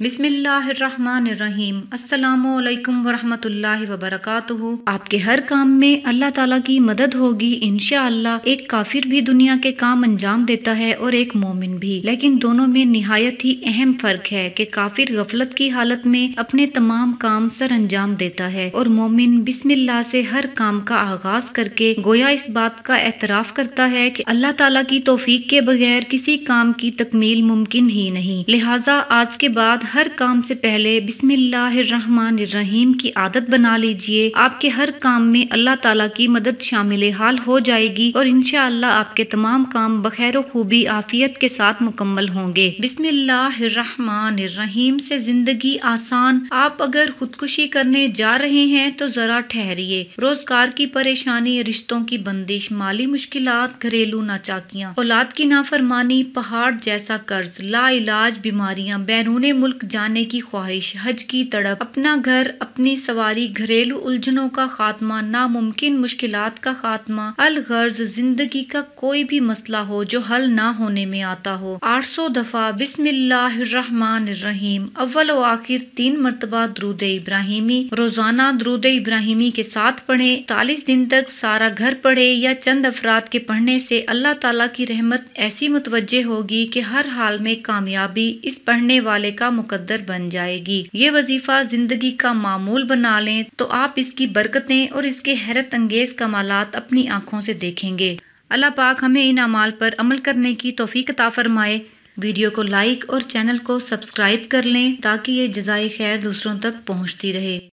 बिसमीम अल्लाम वरहमतुल्लाहि वबरकातुहु आपके हर काम में अल्लाह ताला की मदद होगी इनशा एक काफिर भी दुनिया के काम अंजाम देता है और एक मोमिन भी लेकिन दोनों में निहायत ही अहम फर्क है कि काफिर गफलत की हालत में अपने तमाम काम सर अंजाम देता है और मोमिन बिस्मिल्लाह से हर काम का आगाज करके गोया इस बात का एतराफ़ करता है कि अल्लाह ताला की तोफीक के बगैर किसी काम की तकमील मुमकिन ही नहीं लिहाजा आज के बाद बाद हर काम से पहले बिस्मिल्लाहिर्रहमानिर्रहीम की आदत बना लीजिए आपके हर काम में अल्लाह ताला की मदद शामिल हाल हो जाएगी और इनशाला आपके तमाम काम बखैर खूबी आफियत के साथ मुकम्मल होंगे बिस्मिल्लाहिर्रहमानिर्रहीम से ज़िंदगी आसान आप अगर खुदकुशी करने जा रहे हैं तो ज़रा ठहरिए रोज़गार की परेशानी रिश्तों की बंदिश माली मुश्किल घरेलू नाचाकियाँ औलाद की नाफरमानी पहाड़ जैसा कर्ज ला इलाज बीमारियाँ बैरून मुल्क मुल्क जाने की ख्वाहिश हज की तड़प अपना घर अपनी सवारी घरेलू उलझनों का खात्मा नामुमकिन मुश्किल का खात्मा गर्ज जिंदगी का कोई भी मसला हो जो हल ना होने में आता हो आठ सौ दफा रहीम अव्वल व आखिर तीन मरतबा द्रुद इब्राहिमी रोजाना द्रुद इब्राहिमी के साथ पढ़े चालीस दिन तक सारा घर पढ़े या चंद अफराद के पढ़ने से अल्लाह तला की रहमत ऐसी मुतवजह होगी कि हर हाल में कामयाबी इस पढ़ने वाले का मुकद्दर बन जाएगी ये वजीफा जिंदगी का मामूल बना लें तो आप इसकी बरकतें और इसके हैरत अंगेज कमाल अपनी आँखों से देखेंगे अल्लाह पाक हमें इन अमाल पर अमल करने की तोफ़ी कता फरमाए वीडियो को लाइक और चैनल को सब्सक्राइब कर लें ताकि ये जजाय खैर दूसरों तक पहुँचती रहे